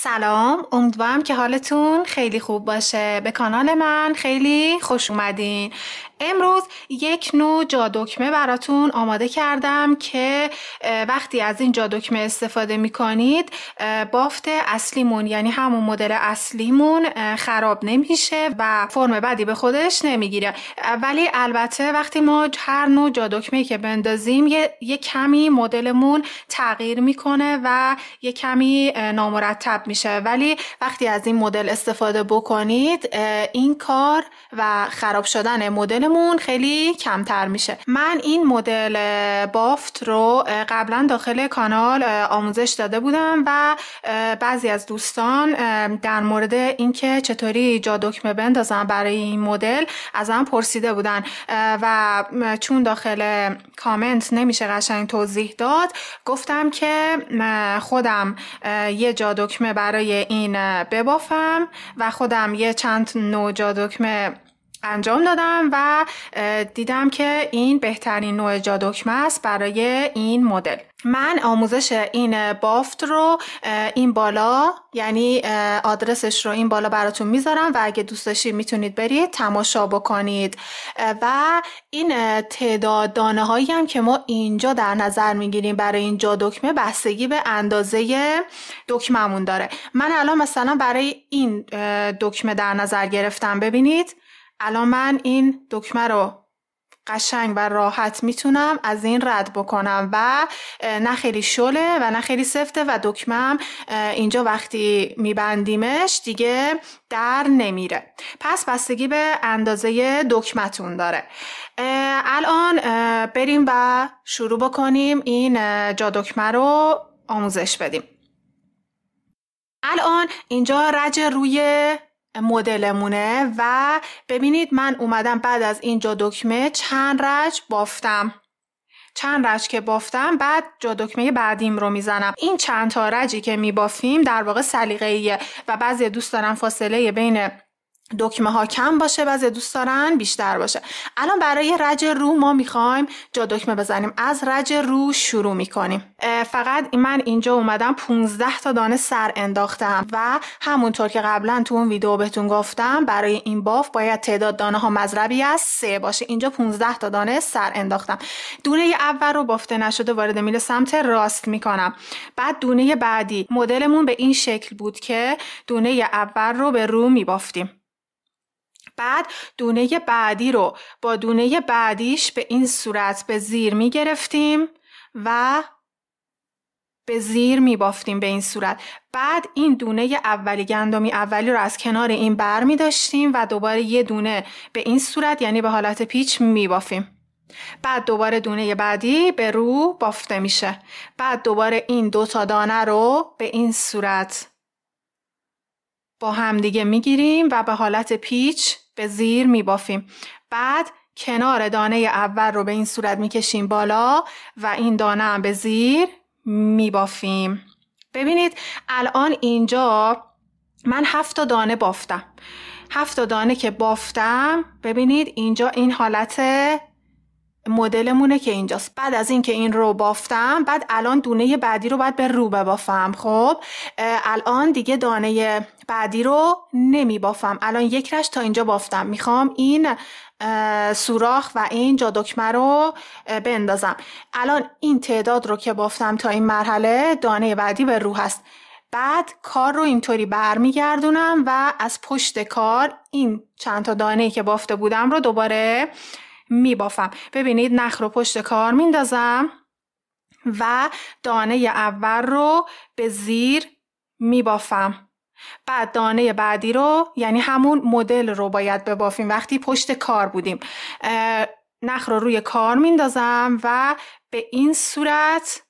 سلام امیدوارم که حالتون خیلی خوب باشه به کانال من خیلی خوش اومدین امروز یک نوع جادکمه براتون آماده کردم که وقتی از این جادکمه استفاده میکنید کنید بافت اصلیمون یعنی همون مدل اصلیمون خراب نمیشه و فرم بدی به خودش نمیگیره ولی البته وقتی ما هر نوع جادکمه که بندازیم یه،, کمی مدلمون تغییر میکنه و یه کمی نامرتب میشه ولی وقتی از این مدل استفاده بکنید این کار و خراب شدن مدلمون خیلی کمتر میشه من این مدل بافت رو قبلا داخل کانال آموزش داده بودم و بعضی از دوستان در مورد اینکه چطوری جا دکمه بندازم برای این مدل از ازم پرسیده بودن و چون داخل کامنت نمیشه قشنگ توضیح داد گفتم که خودم یه جا دکمه برای این ببافم و خودم یه چند نوجا دکمه انجام دادم و دیدم که این بهترین نوع جا دکمه است برای این مدل من آموزش این بافت رو این بالا یعنی آدرسش رو این بالا براتون میذارم و اگه دوست داشتید میتونید برید تماشا بکنید و این تعداد دانه هایی هم که ما اینجا در نظر میگیریم برای اینجا دکمه بستگی به اندازه دکمهمون داره من الان مثلا برای این دکمه در نظر گرفتم ببینید الان من این دکمه رو قشنگ و راحت میتونم از این رد بکنم و نه خیلی شله و نه خیلی سفته و دکمم اینجا وقتی میبندیمش دیگه در نمیره پس بستگی به اندازه دکمتون داره الان بریم و شروع بکنیم این جا دکمه رو آموزش بدیم الان اینجا رج روی مدلمونه و ببینید من اومدم بعد از اینجا دکمه چند رج بافتم چند رج که بافتم بعد جا دکمه بعدیم رو میزنم این چند تا رجی که میبافیم در واقع سلیقه‌ایه و بعضی دوست دارم فاصله بین دکمه ها کم باشه و دوست دارن بیشتر باشه الان برای رج رو ما میخوایم جا دکمه بزنیم از رج رو شروع میکنیم فقط من اینجا اومدم 15 تا دانه سر انداختم و همونطور که قبلا تو اون ویدیو بهتون گفتم برای این باف باید تعداد دانه ها مذربی از سه باشه اینجا 15 تا دانه سر انداختم دونه اول رو بافته نشده وارد میل سمت راست میکنم بعد دونه بعدی مدلمون به این شکل بود که دونه اول رو به رو میبافتیم بعد دونه بعدی رو با دونه بعدیش به این صورت به زیر می گرفتیم و به زیر می بافتیم به این صورت بعد این دونه اولی گندمی اولی رو از کنار این بر می داشتیم و دوباره یه دونه به این صورت یعنی به حالت پیچ می بافیم بعد دوباره دونه بعدی به رو بافته میشه بعد دوباره این دو تا دانه رو به این صورت با همدیگه میگیریم و به حالت پیچ به زیر بافیم بعد کنار دانه اول رو به این صورت میکشیم بالا و این دانه هم به زیر میبافیم ببینید الان اینجا من هفت دانه بافتم هفت دانه که بافتم ببینید اینجا این حالت مدلمونه که اینجاست بعد از اینکه این رو بافتم بعد الان دونه بعدی رو باید به رو ببافم خب الان دیگه دانه بعدی رو نمی بافم الان یک رش تا اینجا بافتم میخوام این سوراخ و این جا دکمه رو بندازم الان این تعداد رو که بافتم تا این مرحله دانه بعدی به رو هست بعد کار رو اینطوری برمیگردونم و از پشت کار این چند تا دانه که بافته بودم رو دوباره میبافم ببینید نخ رو پشت کار میندازم و دانه اول رو به زیر میبافم بعد دانه بعدی رو یعنی همون مدل رو باید ببافیم وقتی پشت کار بودیم نخ رو روی کار میندازم و به این صورت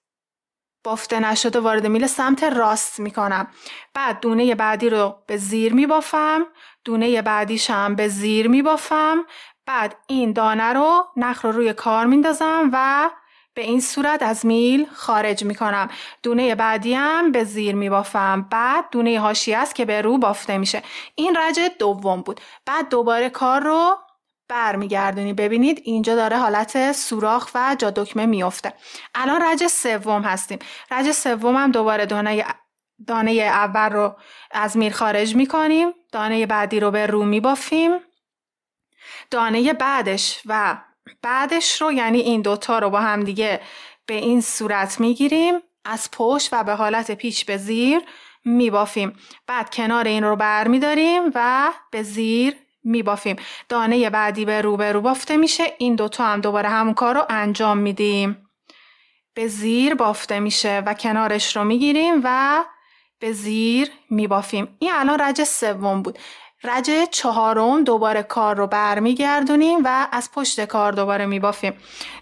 بافته نشده وارد میل سمت راست میکنم بعد دونه بعدی رو به زیر میبافم دونه بعدیش هم به زیر میبافم بعد این دانه رو نخ رو روی کار میندازم و به این صورت از میل خارج میکنم دونه بعدیم به زیر میبافم بعد دونه هاشی است که به رو بافته میشه این رج دوم بود بعد دوباره کار رو برمیگردونی ببینید اینجا داره حالت سوراخ و جا دکمه میفته الان رج سوم هستیم رج سوم هم دوباره دانه دانه اول رو از میل خارج میکنیم دانه بعدی رو به رو میبافیم دانه بعدش و بعدش رو یعنی این دوتا رو با هم دیگه به این صورت میگیریم از پشت و به حالت پیچ به زیر میبافیم بعد کنار این رو بر میداریم و به زیر میبافیم دانه بعدی به رو به رو بافته میشه این دوتا هم دوباره همون کار رو انجام میدیم به زیر بافته میشه و کنارش رو میگیریم و به زیر میبافیم این الان رج سوم بود رجه چهارم دوباره کار رو برمیگردونیم و از پشت کار دوباره میبافیم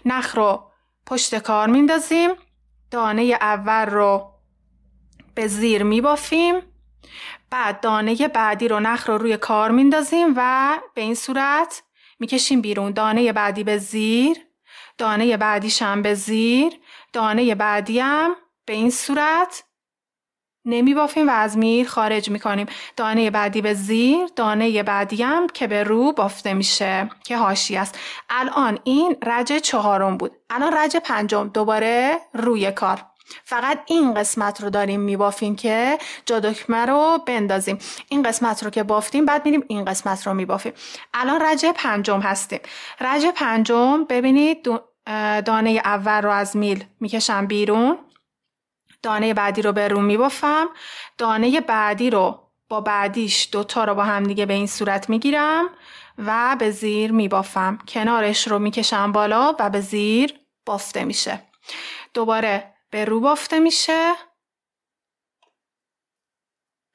نخ رو پشت کار میندازیم دانه اول رو به زیر میبافیم بعد دانه بعدی رو نخ رو روی کار میندازیم و به این صورت میکشیم بیرون دانه بعدی به زیر دانه بعدیش هم به زیر دانه بعدی هم به این صورت نمی بافیم و از میل خارج می کنیم دانه بعدی به زیر دانه بعدی هم که به رو بافته میشه که هاشی است الان این رج چهارم بود الان رج پنجم دوباره روی کار فقط این قسمت رو داریم میبافیم که جا دکمه رو بندازیم این قسمت رو که بافتیم بعد میریم این قسمت رو میبافیم الان رج پنجم هستیم رج پنجم ببینید دانه اول رو از میل میکشم بیرون دانه بعدی رو به روم میبافم دانه بعدی رو با بعدیش دوتا رو با هم دیگه به این صورت میگیرم و به زیر میبافم کنارش رو میکشم بالا و به زیر بافته میشه دوباره به رو بافته میشه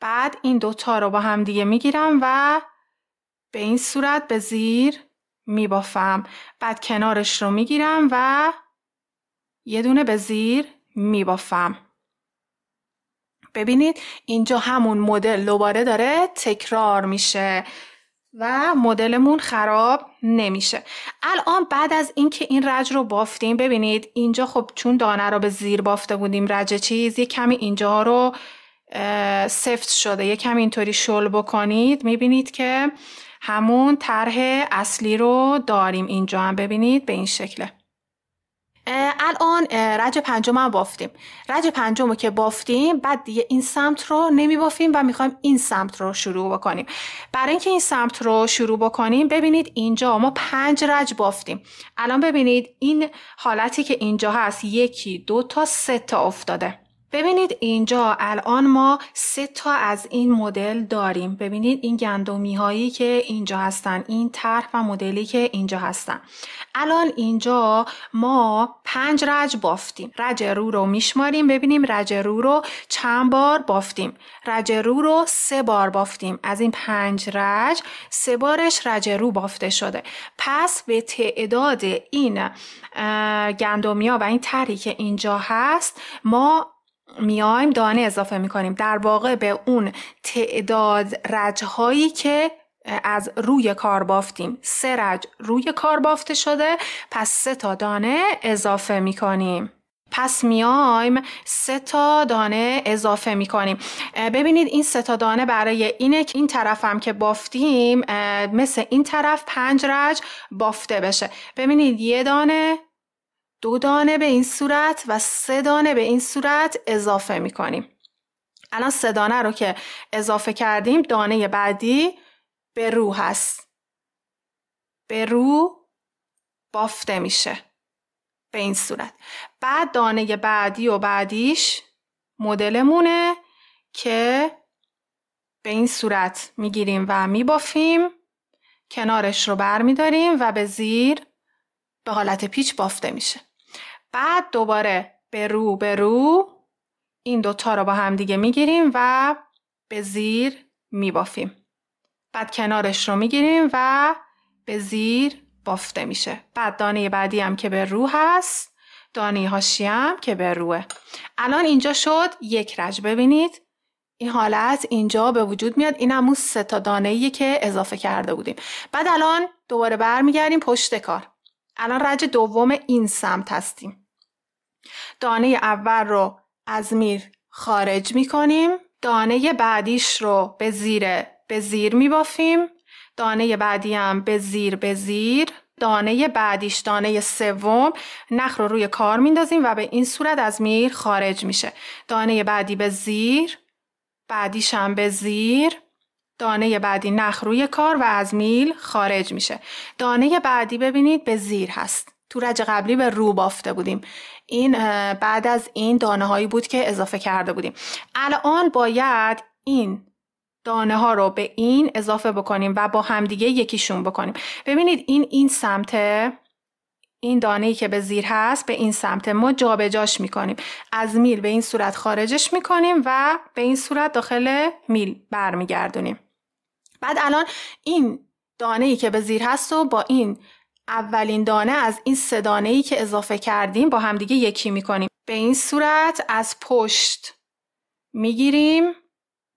بعد این دوتا رو با هم دیگه میگیرم و به این صورت به زیر میبافم بعد کنارش رو میگیرم و یه دونه به زیر میبافم ببینید اینجا همون مدل دوباره داره تکرار میشه و مدلمون خراب نمیشه الان بعد از اینکه این رج رو بافتیم ببینید اینجا خب چون دانه رو به زیر بافته بودیم رج چیز یه کمی اینجا رو سفت شده یه کمی اینطوری شل بکنید میبینید که همون طرح اصلی رو داریم اینجا هم ببینید به این شکله الان رج پنجم هم بافتیم رج پنجم رو که بافتیم بعد دیگه این سمت رو نمی بافیم و میخوایم این سمت رو شروع بکنیم برای اینکه این سمت رو شروع بکنیم ببینید اینجا ما پنج رج بافتیم الان ببینید این حالتی که اینجا هست یکی دو تا سه تا افتاده ببینید اینجا الان ما سه تا از این مدل داریم ببینید این گندمی هایی که اینجا هستن این طرح و مدلی که اینجا هستن الان اینجا ما پنج رج بافتیم رج رو رو میشماریم ببینیم رج رو رو چند بار بافتیم رج رو رو سه بار بافتیم از این پنج رج سه بارش رج رو بافته شده پس به تعداد این گندمی و این طرحی که اینجا هست ما میایم دانه اضافه میکنیم در واقع به اون تعداد رجهایی که از روی کار بافتیم سه رج روی کار بافته شده پس سه تا دانه اضافه میکنیم پس میایم سه تا دانه اضافه می کنیم ببینید این سه تا دانه برای اینه که این طرف هم که بافتیم مثل این طرف پنج رج بافته بشه ببینید یه دانه دو دانه به این صورت و سه دانه به این صورت اضافه می الان سه دانه رو که اضافه کردیم دانه بعدی به رو هست. به رو بافته میشه. به این صورت. بعد دانه بعدی و بعدیش مدلمونه که به این صورت میگیریم و میبافیم کنارش رو برمیداریم و به زیر به حالت پیچ بافته میشه. بعد دوباره به رو به رو این دوتا رو با هم دیگه میگیریم و به زیر میبافیم بعد کنارش رو میگیریم و به زیر بافته میشه بعد دانه بعدی هم که به رو هست دانه هاشی هم که به روه الان اینجا شد یک رج ببینید این حالت اینجا به وجود میاد این همون سه تا دانه که اضافه کرده بودیم بعد الان دوباره برمیگردیم پشت کار الان رج دوم این سمت هستیم دانه اول رو از میر خارج می کنیم. دانه بعدیش رو به زیر به زیر می بافیم. دانه بعدی هم به زیر به زیر. دانه بعدیش دانه سوم نخ رو روی کار میندازیم و به این صورت از میر خارج میشه دانه بعدی به زیر بعدیش هم به زیر دانه بعدی نخ روی کار و از میل خارج میشه دانه بعدی ببینید به زیر هست تو رج قبلی به رو بافته بودیم این بعد از این دانه هایی بود که اضافه کرده بودیم الان باید این دانه ها رو به این اضافه بکنیم و با همدیگه یکیشون بکنیم ببینید این این سمت این دانه ای که به زیر هست به این سمت ما جابجاش میکنیم از میل به این صورت خارجش میکنیم و به این صورت داخل میل برمیگردونیم بعد الان این دانه ای که به زیر هست و با این اولین دانه از این سه ای که اضافه کردیم با همدیگه یکی میکنیم به این صورت از پشت میگیریم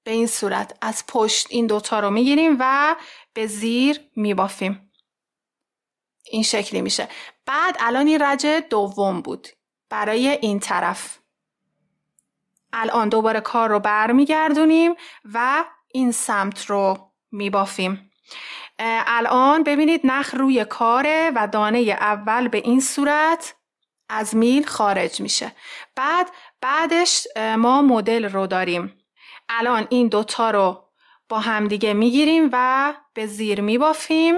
به این صورت از پشت این دوتا رو میگیریم و به زیر میبافیم این شکلی میشه بعد الان این رج دوم بود برای این طرف الان دوباره کار رو برمیگردونیم و این سمت رو میبافیم الان ببینید نخ روی کاره و دانه اول به این صورت از میل خارج میشه بعد بعدش ما مدل رو داریم الان این دوتا رو با همدیگه میگیریم و به زیر میبافیم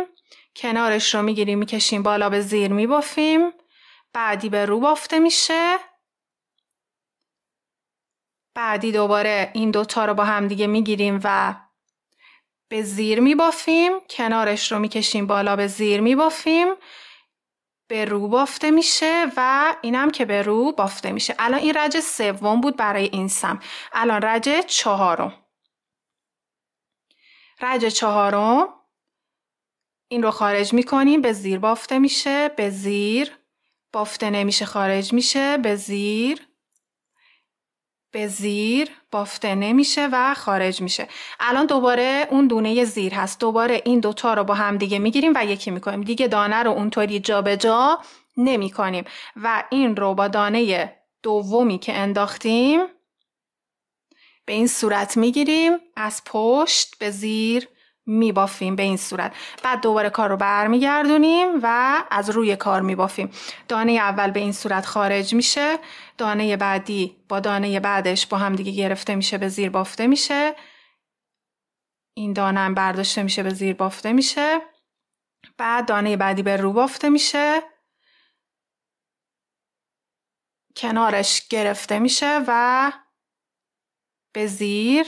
کنارش رو میگیریم میکشیم بالا به زیر میبافیم بعدی به رو بافته میشه بعدی دوباره این دوتا رو با همدیگه میگیریم و به زیر می بافیم کنارش رو کشیم بالا به زیر می بافیم به رو بافته میشه و اینم که به رو بافته میشه الان این رج سوم بود برای این سم الان رجه چهارم رجه چهارم این رو خارج میکنیم به زیر بافته میشه به زیر بافته نمیشه خارج میشه به زیر به زیر بافته نمیشه و خارج میشه الان دوباره اون دونه زیر هست دوباره این دوتا رو با هم دیگه میگیریم و یکی میکنیم دیگه دانه رو اونطوری جابجا نمی کنیم و این رو با دانه دومی که انداختیم به این صورت میگیریم از پشت به زیر میبافیم به این صورت بعد دوباره کار رو برمیگردونیم و از روی کار میبافیم دانه اول به این صورت خارج میشه دانه بعدی با دانه بعدش با هم دیگه گرفته میشه به زیر بافته میشه این دانه هم برداشته میشه به زیر بافته میشه بعد دانه بعدی به رو بافته میشه کنارش گرفته میشه و به زیر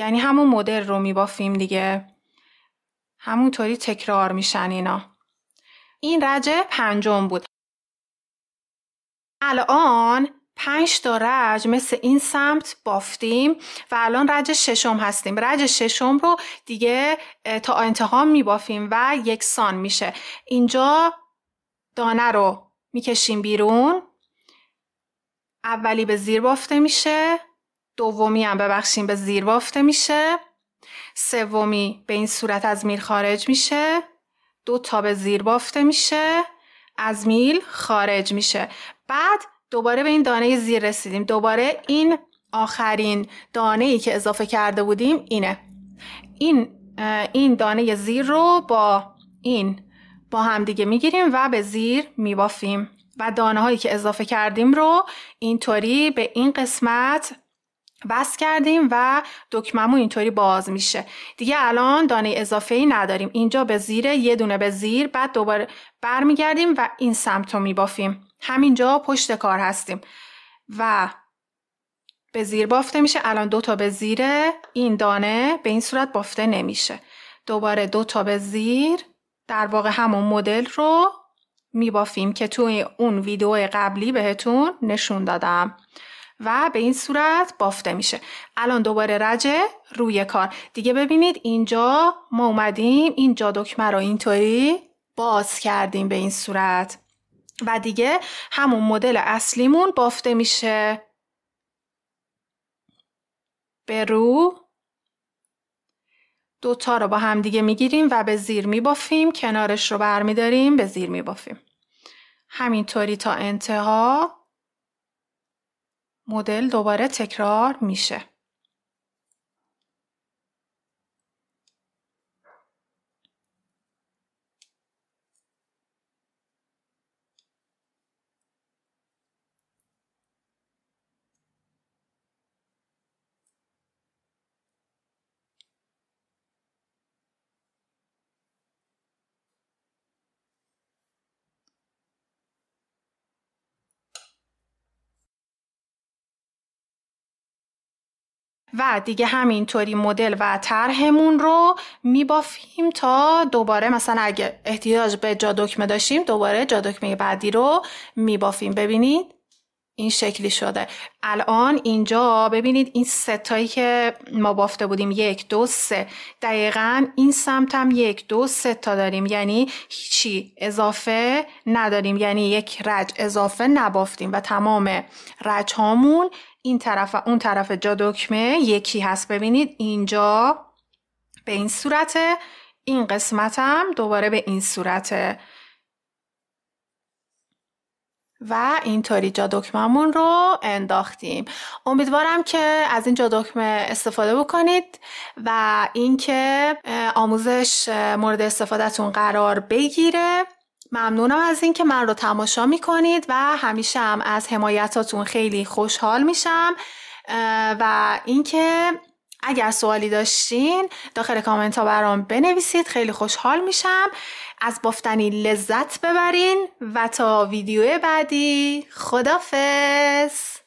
یعنی همون مدل رو میبافیم دیگه همونطوری تکرار میشن اینا این رج پنجم بود الان پنج تا رج مثل این سمت بافتیم و الان رج ششم هستیم رج ششم رو دیگه تا انتها میبافیم و یکسان میشه اینجا دانه رو میکشیم بیرون اولی به زیر بافته میشه دومی هم ببخشیم به زیر بافته میشه سومی به این صورت از میل خارج میشه دو تا به زیر بافته میشه از میل خارج میشه بعد دوباره به این دانه زیر رسیدیم دوباره این آخرین دانه ای که اضافه کرده بودیم اینه این این دانه زیر رو با این با هم دیگه میگیریم و به زیر میبافیم و دانه هایی که اضافه کردیم رو اینطوری به این قسمت بس کردیم و دکممون اینطوری باز میشه دیگه الان دانه اضافه ای نداریم اینجا به زیر یه دونه به زیر بعد دوباره برمیگردیم و این سمت رو میبافیم همینجا پشت کار هستیم و به زیر بافته میشه الان دو تا به زیره این دانه به این صورت بافته نمیشه دوباره دو تا به زیر در واقع همون مدل رو میبافیم که توی اون ویدیو قبلی بهتون نشون دادم و به این صورت بافته میشه الان دوباره رجه روی کار دیگه ببینید اینجا ما اومدیم اینجا دکمه رو اینطوری باز کردیم به این صورت و دیگه همون مدل اصلیمون بافته میشه به رو دوتا رو با هم دیگه میگیریم و به زیر میبافیم کنارش رو برمیداریم به زیر میبافیم همینطوری تا انتها مدل دوباره تکرار میشه. و دیگه همینطوری مدل و طرحمون رو میبافیم تا دوباره مثلا اگه احتیاج به جا دکمه داشتیم دوباره جا دکمه بعدی رو میبافیم ببینید این شکلی شده الان اینجا ببینید این ستایی که ما بافته بودیم یک دو سه دقیقا این سمتم یک دو سه تا داریم یعنی هیچی اضافه نداریم یعنی یک رج اضافه نبافتیم و تمام رج هامون این طرف و اون طرف جا دکمه یکی هست ببینید اینجا به این صورته این قسمتم دوباره به این صورته و اینطوری جا دکممون رو انداختیم امیدوارم که از این جا دکمه استفاده بکنید و اینکه آموزش مورد استفادهتون قرار بگیره ممنونم از اینکه من رو تماشا میکنید و همیشه هم از حمایتاتون خیلی خوشحال میشم و اینکه اگر سوالی داشتین داخل کامنت ها برام بنویسید خیلی خوشحال میشم از بافتنی لذت ببرین و تا ویدیو بعدی خدافز